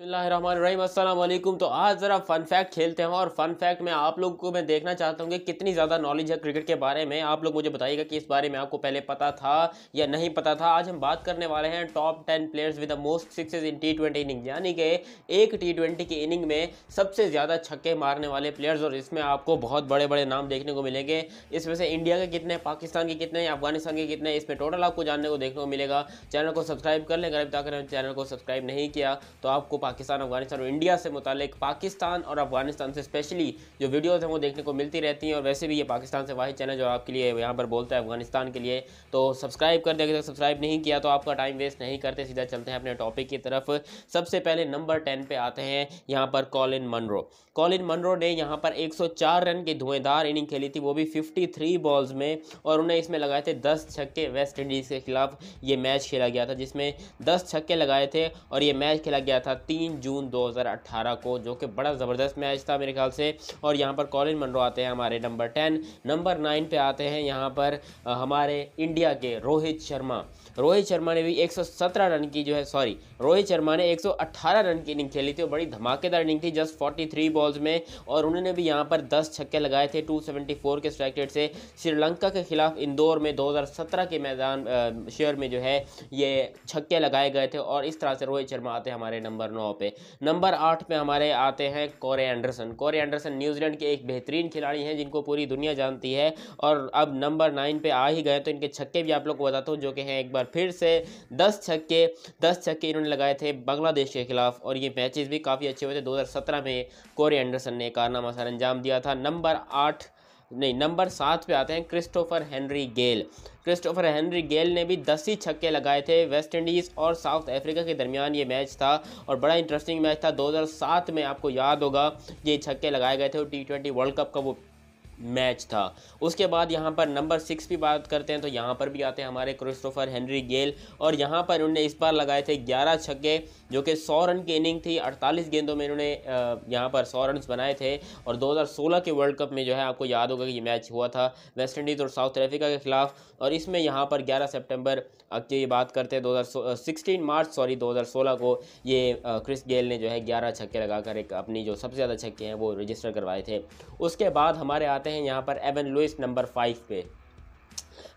अल्लाम तो आज ज़रा फन फैक्ट खेलते हैं और फन फैक्ट में आप लोगों को मैं देखना चाहता हूँ कि कितनी ज़्यादा नॉलेज है क्रिकेट के बारे में आप लोग मुझे बताइएगा कि इस बारे में आपको पहले पता था या नहीं पता था आज हम बात करने वाले हैं top ten players with the most sixes in T twenty inning यानी कि एक टी ट्वेंटी की इनिंग में सबसे ज़्यादा छक्के मारने वाले प्लेयर्स और इसमें आपको बहुत बड़े बड़े नाम देखने को मिलेंगे इसमें से इंडिया के कितने पाकिस्तान के कितने अफगानिस्तान के कितने इसमें टोटल आपको जानने को देखने को मिलेगा चैनल को सब्सक्राइब कर लें अगर अभी तक चैनल को सब्सक्राइब नहीं किया तो आपको पाकिस्तान अफगानिस्तान और इंडिया से मुतलिक पाकिस्तान और अफगानिस्तान से स्पेशली जो वीडियोज़ हैं वो देखने को मिलती रहती हैं और वैसे भी ये पाकिस्तान से वाहि चैनल जो आपके लिए यहाँ पर बोलता है अफगानिस्तान के लिए तो सब्सक्राइब कर देखिए अगर सब्सक्राइब नहीं किया तो आपका टाइम वेस्ट नहीं करते सीधा चलते हैं अपने टॉपिक की तरफ सबसे पहले नंबर टेन पे आते हैं यहाँ पर कॉलिन मनरो कॉलिन मनरो ने यहाँ पर 104 रन की धुएंधार इनिंग खेली थी वो भी 53 बॉल्स में और उन्हें इसमें लगाए थे 10 छक्के वेस्ट इंडीज़ के खिलाफ ये मैच खेला गया था जिसमें 10 छक्के लगाए थे और ये मैच खेला गया था तीन तीन जून 2018 को जो कि बड़ा ज़बरदस्त मैच था मेरे ख्याल से और यहाँ पर कॉलिन मनरो आते हैं हमारे नंबर टेन नंबर नाइन पे आते हैं यहाँ पर हमारे इंडिया के रोहित शर्मा रोहित शर्मा ने भी 117 रन की जो है सॉरी रोहित शर्मा ने 118 रन की इनिंग खेली थी और बड़ी धमाकेदार इनिंग थी जस्ट 43 बॉल्स में और उन्होंने भी यहाँ पर 10 छक्के लगाए थे 274 के स्ट्राइक रेट से श्रीलंका के खिलाफ इंदौर में 2017 के मैदान शेयर में जो है ये छक्के लगाए गए थे और इस तरह से रोहित शर्मा आते हमारे नंबर नौ नौ पे नंबर आठ पे हमारे आते हैं Corey Anderson Corey Anderson New Zealand के एक बेहतरीन खिलाड़ी हैं जिनको पूरी दुनिया जानती है और अब नंबर नाइन पे आ ही गए तो इनके छक्के भी आप लोग को बताता हूँ जो कि हैं एक बार फिर से दस छक्के दस छक्के इन्होंने लगाए थे बांग्लादेश के खिलाफ और ये मैचेज भी काफ़ी अच्छे हुए थे दो में कोरे एंडरसन ने कारनामा सर अंजाम दिया था नंबर आठ नहीं नंबर सात पे आते हैं Christopher Henry Gayle Christopher Henry Gayle ने भी दस ही छक्के लगाए थे वेस्ट इंडीज़ और साउथ अफ्रीका के दरमियान ये मैच था और बड़ा इंटरेस्टिंग मैच था 2007 में आपको याद होगा ये छक्के लगाए गए थे और टी वर्ल्ड कप का वो मैच था उसके बाद यहाँ पर नंबर सिक्स की बात करते हैं तो यहाँ पर भी आते हैं हमारे क्रिस्टोफर हेनरी गेल और यहाँ पर उन्होंने इस बार लगाए थे ग्यारह छक्के जो कि सौ रन की इनिंग थी अड़तालीस गेंदों में इन्होंने यहाँ पर सौ रन बनाए थे और 2016 के वर्ल्ड कप में जो है आपको याद होगा कि ये मैच हुआ था वेस्ट इंडीज़ और साउथ अफ्रीका के खिलाफ और इसमें यहाँ पर ग्यारह सेप्टेम्बर की बात करते हैं दो मार्च सॉरी दो को ये क्रिस गेल ने जो है ग्यारह छक्के लगाकर एक अपनी जो सबसे ज़्यादा छक्के हैं वो रजिस्टर करवाए थे उसके बाद हमारे आते हैं यहाँ पर एवन लुइस नंबर फाइव पे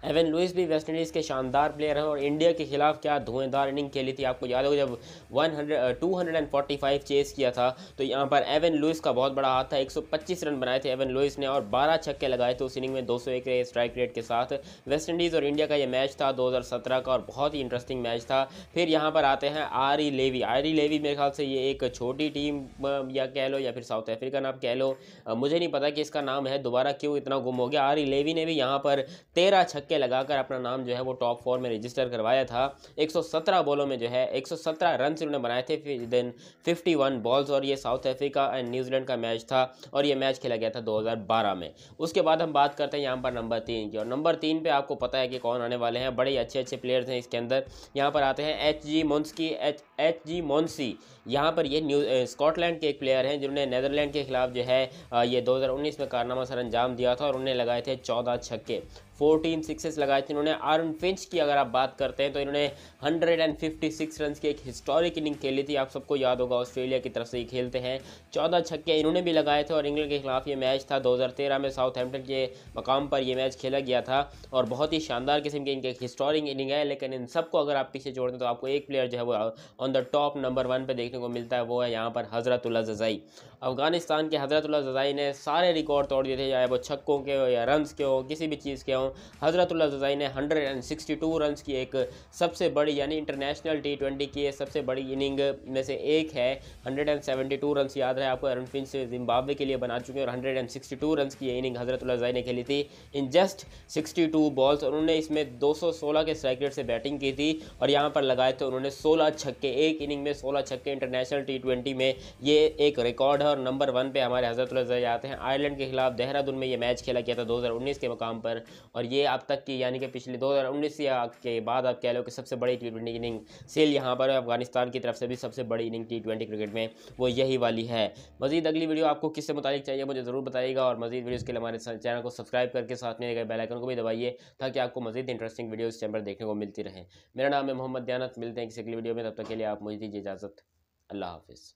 एवन लुइस भी वेस्ट इंडीज़ के शानदार प्लेयर हैं और इंडिया के खिलाफ क्या धुएंधार इनिंग खेली थी आपको याद हो जब 100 245 चेस किया था तो यहाँ पर एवन लुइस का बहुत बड़ा हाथ था 125 रन बनाए थे एवन लुइस ने और 12 छक्के लगाए थे उस इनिंग में 201 एक स्ट्राइक रेट के साथ वेस्ट इंडीज़ और इंडिया का ये मैच था दो का और बहुत ही इंटरेस्टिंग मैच था फिर यहाँ पर आते हैं आरी लेवी आरी लेवी मेरे ख्याल से ये एक छोटी टीम uh, या कह लो या फिर साउथ अफ्रीका आप कह लो uh, मुझे नहीं पता कि इसका नाम है दोबारा क्यों इतना गुम हो गया आरी लेवी ने भी यहाँ पर तेरह छक्के छक्के लगाकर अपना नाम जो है वो टॉप फोर में रजिस्टर करवाया था 117 बॉलों में जो है 117 रन उन्होंने बनाए थे देन 51 बॉल्स और ये साउथ अफ्रीका एंड न्यूजीलैंड का मैच था और ये मैच खेला गया था 2012 में उसके बाद हम बात करते हैं यहाँ पर नंबर तीन की और नंबर तीन पर आपको पता है कि कौन आने वाले हैं बड़े अच्छे अच्छे प्लेयर्स हैं इसके अंदर यहाँ पर आते हैं एच जी मोन्सकी एच जी मोन्सी यहाँ पर ये न्यू स्कॉटलैंड के एक प्लेयर हैं जिन्होंने नैदरलैंड के खिलाफ जो है ये 2019 में कारनामा सर अंजाम दिया था और उन्हें लगाए थे चौदह छक्के फोर्टीन सिक्सेस लगाए थे इन्होंने आर्न फिंच की अगर आप बात करते हैं तो इन्होंने 156 रन की एक हिस्टोरिक इनिंग खेली थी आप सबको याद होगा ऑस्ट्रेलिया की तरफ से ये खेलते हैं चौदह छक्के इन्होंने भी लगाए थे और इंग्लैंड के खिलाफ ये मैच था 2013 में साउथ हेम्पटन के मकाम पर यह मैच खेला गया था और बहुत ही शानदार किस्म की इनकी एक हिस्टोरिक इनिंग है लेकिन इन सबको अगर आप पीछे जोड़ दें तो आपको एक प्लेयर जो है वो on the top number one पर देखने को मिलता है वो है यहाँ पर हज़रतुल्ला जजाई अफगानिस्तान के हज़रतुल्ला जजाई ने सारे रिकॉर्ड तोड़ दिए थे चाहे वो छक्कों के हो या रन के हो किसी भी चीज़ के हों हूँ हज़रतुल्ला जजाई ने hundred and sixty two run की एक सबसे बड़ी यानी इंटरनेशनल टी ट्वेंटी की सबसे बड़ी इनिंग में से एक है hundred and seventy two run याद रहे आपको एरन फिंच जिम्बाब्वे के लिए बना चुके हैं और hundred and sixty two run की इनिंग हज़रतुल्ला जजाई ने खेली थी in just sixty two balls उन्होंने इसमें दो सौ सोलह के स्ट्राइक रेट से बैटिंग की थी और यहाँ पर लगाए थे उन्होंने सोलह छक्के एक इनिंग में सोलह छक्के इंटरनेशनल टी ट्वेंटी में ये एक रिकॉर्ड है और नंबर वन पर हमारे हज़रतुल्ला जजाई आते हैं आयरलैंड के खिलाफ देहरादून में ये मैच खेला गया था दो हज़ार उन्नीस के मुकाम पर और और ये अब तक की यानी कि पिछले 2019 के बाद आप कह लो कि सबसे बड़ी टी ट्वेंटी इनिंग सेल यहाँ पर अफगानिस्तान की तरफ से भी सबसे बड़ी इनिंग टी ट्वेंटी क्रिकेट में वो यही वाली है मजीद अगली वीडियो आपको किससे मुतालिक चाहिए मुझे ज़रूर बताइएगा और मजीद वीडियोज़ के लिए हमारे चैनल को सब्सक्राइब करके साथ में गए बेलाइकन को भी दबाइए ताकि आपको मजीद इंटरेस्टिंग वीडियोज़ चैनल पर देखने को मिलती रहे मेरा नाम है मोहम्मद दयानत मिलते हैं किसी अगली वीडियो में तब तक के लिए आप मुझे दीजिए इजाज़त अल्लाह हाफिज़